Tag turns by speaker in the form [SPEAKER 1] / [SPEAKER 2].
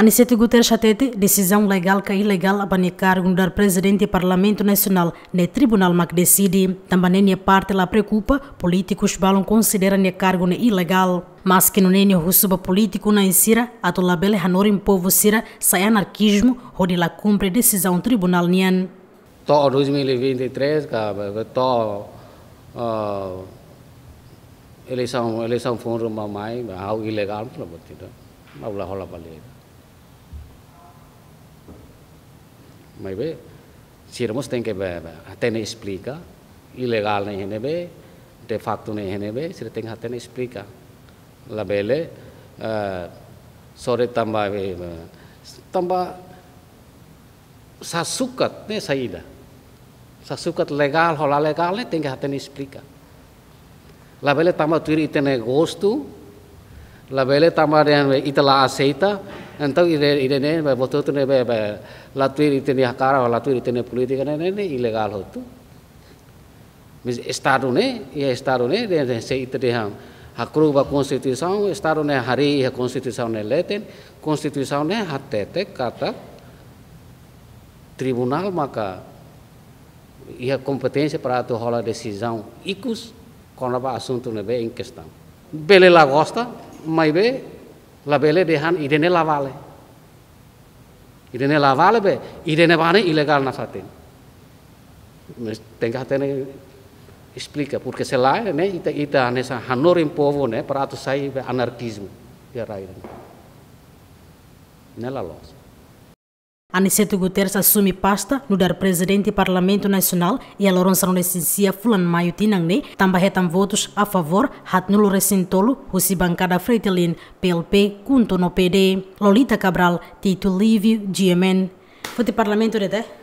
[SPEAKER 1] Anicete Guterres Chatete, decisão legal que é ilegal abanicar o presidente do Parlamento Nacional no Tribunal Mac decide. Também nem é parte lá preocupa, políticos balão consideram o cargo ilegal. Mas que não nem rusuba político na insira, a tolabele hanorim povo sira, sai anarquismo, onde lá cumpre decisão tribunal nian.
[SPEAKER 2] Tó 2023, cara, tó uh, eleição, eleição fundo mamãe, algo ilegal, não é? Não é lá rola मैं बे सिर मुस्त के बे ने स्प्री का इलेगाल नहीं हेने बे डे फाकतु नहीं हेने बे सिर तेंगे हते ने स्प्री का लबेले सोरे तंबा वे तंबा सासुकत ने सही दा सासुकत लेगाल होला लेगाल ने तेंगे हते ने स्प्री का लबेले तंबा तुरी इतने गोस्तू लबेले तंबा रहने इतला आसेता Então ire ire ne ba boto tu latuir ba ba latui ite ne hakara latui ite ne puli ite ne ne ilegal hotu. Mas estado né, ia estado ne de se ite de ham hakru constituição, estado né, hari a constituição né, leten, constituição ne hatete kata tribunal maka a competência para atuar a decisão icus quando o assunto Bem, em questão. Bele la gosta, mas bem labele bele de han idene lavale idene lavale be idene bane ilegal na saten tenga tene explica porque se la ne ita ita ne sa hanorim povo ne para sai sair anarquismo raiden ne nela loja
[SPEAKER 1] Aniceto Guterres assume pasta no dar presidente do Parlamento Nacional e a Lourenço Rondessencia Fulan Maio Tinangne também retam votos a favor Ratnulo Recintolo, Rossi Bancada Freitalin, PLP, Cunto no PD, Lolita Cabral, Tito Livio, GMN. Foi de Parlamento de até?